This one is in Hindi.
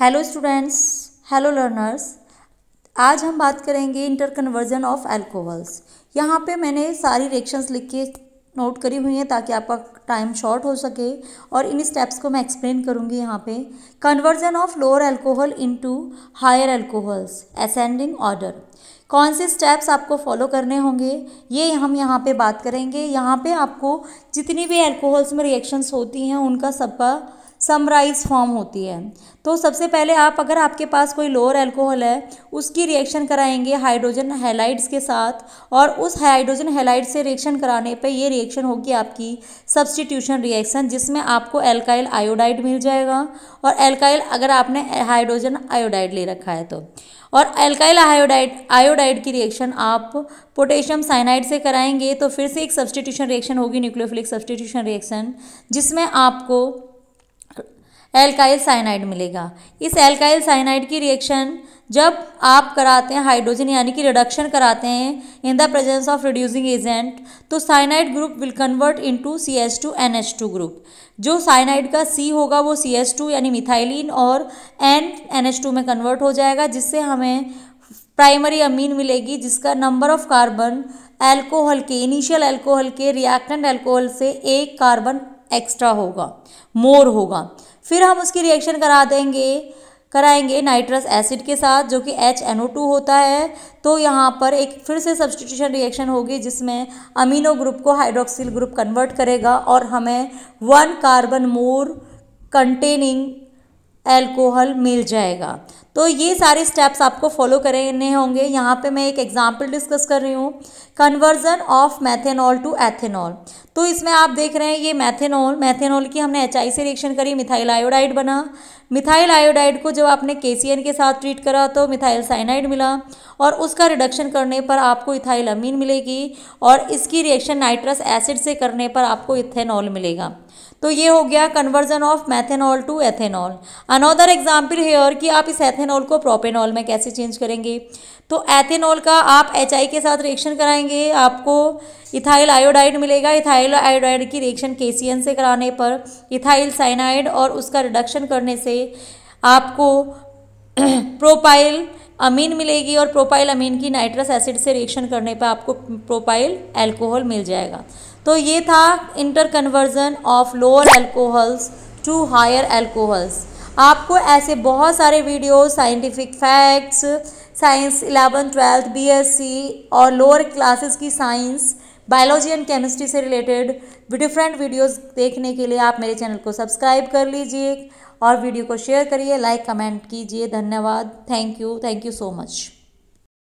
हेलो स्टूडेंट्स हेलो लर्नर्स आज हम बात करेंगे इंटर कन्वर्जन ऑफ एल्कोहल्स यहाँ पे मैंने सारी रिएक्शंस लिख के नोट करी हुई हैं ताकि आपका टाइम शॉर्ट हो सके और इन स्टेप्स को मैं एक्सप्लेन करूँगी यहाँ पे conversion of lower alcohol into higher alcohols ascending order कौन से स्टेप्स आपको फॉलो करने होंगे ये हम यहाँ पर बात करेंगे यहाँ पर आपको जितनी भी एल्कोहल्स में रिएक्शंस होती हैं उनका सबका समराइज फॉर्म होती है तो सबसे पहले आप अगर आपके पास कोई लोअर एल्कोहल है उसकी रिएक्शन कराएंगे हाइड्रोजन हेलाइड्स के साथ और उस हाइड्रोजन हेलाइड से रिएक्शन कराने पे ये रिएक्शन होगी आपकी सब्सटीट्यूशन रिएक्शन जिसमें आपको एल्काइल आयोडाइड मिल जाएगा और एल्काइल अगर आपने हाइड्रोजन आयोडाइड ले रखा है तो और एल्काइल आयोडाइड आयोडाइड की रिएक्शन आप पोटेशियम साइनाइड से कराएंगे तो फिर से एक सब्सटीट्यूशन रिएक्शन होगी न्यूक्लियोफिलिक सब्सटीट्यूशन रिएक्शन जिसमें आपको एल्काइल साइनाइड मिलेगा इस एल्काइल साइनाइड की रिएक्शन जब आप कराते हैं हाइड्रोजन यानी कि रिडक्शन कराते हैं in the presence of reducing agent तो cyanide group will convert into C S two N H two group जो साइनाइड का सी होगा वो सी एस टू यानी मिथाइलिन और एन एन एच टू में कन्वर्ट हो जाएगा जिससे हमें प्राइमरी अमीन मिलेगी जिसका नंबर ऑफ कार्बन एल्कोहल के इनिशियल एल्कोहल के रिएक्टेंट एल्कोहल से एक कार्बन एक्स्ट्रा होगा मोर होगा फिर हम उसकी रिएक्शन करा देंगे कराएंगे नाइट्रस एसिड के साथ जो कि एच टू होता है तो यहाँ पर एक फिर से सब्सटीट्यूशन रिएक्शन होगी जिसमें अमीनो ग्रुप को हाइड्रोक्सिल ग्रुप कन्वर्ट करेगा और हमें one carbon more containing alcohol मिल जाएगा तो ये सारे स्टेप्स आपको फॉलो करने होंगे यहाँ पे मैं एक एग्जांपल डिस्कस कर रही हूँ conversion of methanol to ethanol तो इसमें आप देख रहे हैं ये मैथेनॉल मैथेनॉल की हमने एच से रिएक्शन करी मिथाइल आयोडाइड बना मिथाइल आयोडाइड को जब आपने के के साथ ट्रीट करा तो मिथाइल साइनाइड मिला और उसका रिडक्शन करने पर आपको इथाइल अमीन मिलेगी और इसकी रिएक्शन नाइट्रस एसिड से करने पर आपको इथेनॉल मिलेगा तो ये हो गया conversion of methanol to ethanol another example here कि आप इस एथेनॉल एथेनॉल को प्रोपेनॉल में कैसे चेंज करेंगे तो एथेनॉल का आप एच के साथ रिएक्शन कराएंगे आपको इथाइल आयोडाइड मिलेगा इथाइल आयोडाइड की रिएक्शन के से कराने पर इथाइल साइनाइड और उसका रिडक्शन करने से आपको प्रोपाइल अमीन मिलेगी और प्रोपाइल अमीन की नाइट्रस एसिड से रिएक्शन करने पर आपको प्रोपाइल एल्कोहल मिल जाएगा तो ये था interconversion of lower alcohols to higher alcohols आपको ऐसे बहुत सारे video scientific facts science eleven twelfth BSc और लोअर क्लासेस की साइंस बायोलॉजी एंड केमिस्ट्री से रिलेटेड डिफरेंट वीडियोस देखने के लिए आप मेरे चैनल को सब्सक्राइब कर लीजिए और वीडियो को शेयर करिए लाइक कमेंट कीजिए धन्यवाद thank you thank you so much